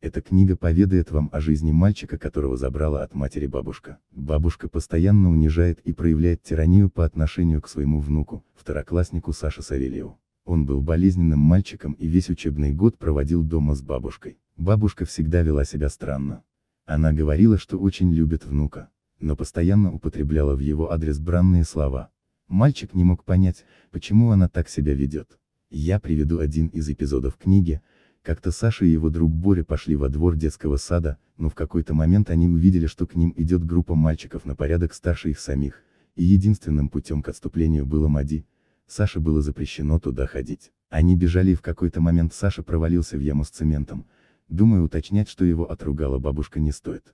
Эта книга поведает вам о жизни мальчика, которого забрала от матери бабушка. Бабушка постоянно унижает и проявляет тиранию по отношению к своему внуку, второкласснику Саше Савельеву. Он был болезненным мальчиком и весь учебный год проводил дома с бабушкой. Бабушка всегда вела себя странно. Она говорила, что очень любит внука, но постоянно употребляла в его адрес бранные слова. Мальчик не мог понять, почему она так себя ведет. Я приведу один из эпизодов книги, как-то Саша и его друг Боря пошли во двор детского сада, но в какой-то момент они увидели, что к ним идет группа мальчиков на порядок старше их самих, и единственным путем к отступлению было Мади. Саше было запрещено туда ходить. Они бежали и в какой-то момент Саша провалился в яму с цементом, Думаю, уточнять, что его отругала бабушка не стоит.